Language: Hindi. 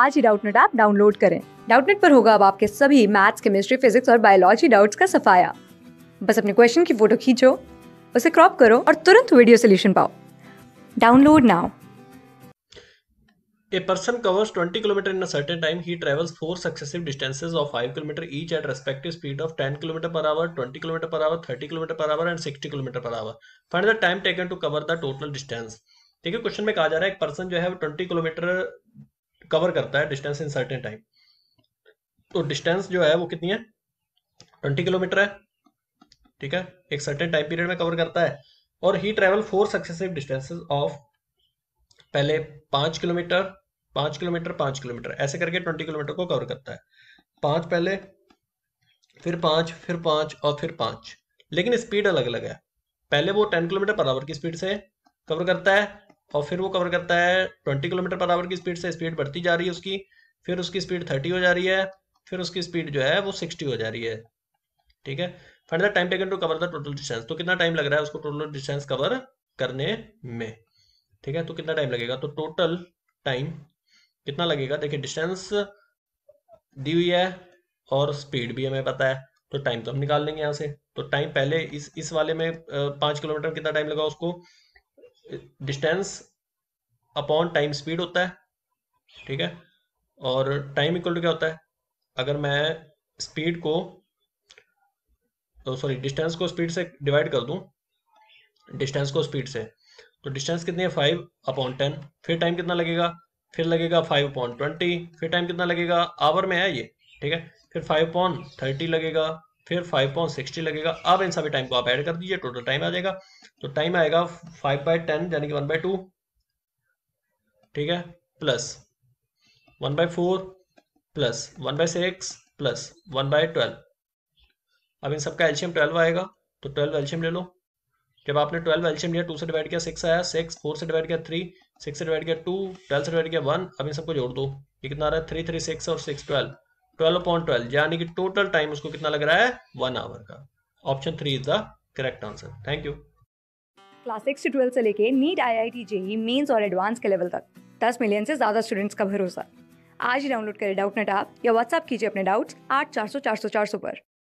आज ही डाउटनेट ऐप डाउनलोड करें डाउटनेट पर होगा अब आपके सभी मैथ्स केमिस्ट्री फिजिक्स और बायोलॉजी डाउट्स का सफाया बस अपने क्वेश्चन की फोटो खींचो उसे क्रॉप करो और तुरंत वीडियो सोल्यूशन पाओ download now A person covers 20 km in a certain time. He travels four successive distances of 5 km each at respective speed of 10 km per hour, 20 km per hour, 30 km per hour and 60 km per hour. Find the time taken to cover the total distance. देखिए क्वेश्चन में कहा जा रहा है एक पर्सन जो है वो 20 किलोमीटर कवर करता है डिस्टेंस इन सर्टेन टाइम तो डिस्टेंस जो है वो कितनी है ट्वेंटी किलोमीटर है ठीक है एक सर्टेन टाइम पीरियड में कवर करता है और ही travel four successive distances of पहले पांच किलोमीटर पांच किलोमीटर पांच किलोमीटर ऐसे करके ट्वेंटी किलोमीटर को कवर करता है पांच पहले फिर पांच फिर पांच और फिर पांच लेकिन स्पीड अलग अलग है पहले वो टेन किलोमीटर पर आवर की स्पीड से कवर करता है और फिर वो कवर करता है ट्वेंटी किलोमीटर पर आवर की स्पीड से स्पीड बढ़ती जा रही है उसकी फिर उसकी स्पीड थर्टी हो जा रही है फिर उसकी स्पीड जो है वो सिक्सटी हो जा रही है ठीक है find the time taken to cover the total distance तो कितना टाइम लग रहा है उसको टोटल डिस्टेंस कवर करने में ठीक है तो कितना टाइम लगेगा तो टोटल टाइम कितना लगेगा देखिए डिस्टेंस दी हुई है और स्पीड भी हमें पता है तो टाइम तो हम निकाल लेंगे यहाँ से तो टाइम पहले इस इस वाले में पांच किलोमीटर कितना टाइम लगा उसको डिस्टेंस अपॉन टाइम स्पीड होता है ठीक है और टाइम इक्वल टू क्या होता है अगर मैं स्पीड को सॉरी डिस्टेंस को स्पीड से डिवाइड कर दूं डिस्टेंस को स्पीड से तो डिस्टेंस कितनी है फाइव अपॉन टेन फिर टाइम कितना लगेगा फिर लगेगा फाइव अपॉन ट्वेंटी फिर टाइम कितना लगेगा आवर में है ये ठीक है फिर फाइव अपॉन थर्टी लगेगा फिर फाइव पॉइंट सिक्सटी लगेगा अब इन सभी टाइम को आप ऐड कर दीजिए टोटल टाइम आ जाएगा तो टाइम आएगा फाइव बाई टेन यानी कि वन बाई टू ठीक है plus one by four plus one by six plus one by twelve अब इन सबका एल्शियम ट्वेल्व आएगा तो ट्वेल्व एल्शियम ले लो जब आपने ट्वेल्व एल्शियम लिया टू से डिवाइड किया सिक्स आया सिक्स फोर से डिवाइड किया थ्री सिक्स से डिवाइड किया टू ट्वेल्व से डिवाइड किया वन अब इन सबको जोड़ दो ये कितना आ रहा है थ्री थ्री सिक्स और six twelve twelve upon twelve यानी कि टोटल टाइम उसको कितना लग रहा है वन आवर का option three is the correct answer thank you class six से ट्वेल्व से लेके NEET I I T JEE Mains और एडवांस के लेवल तक दस मिलियन से ज्यादा स्टूडेंट्स का भरोसा आज ही डाउनलोड करें डाउट नेट आप या व्हाट्सअप कीजिए अपने डाउट्स आठ चार सौ चार सौ चार सौ पर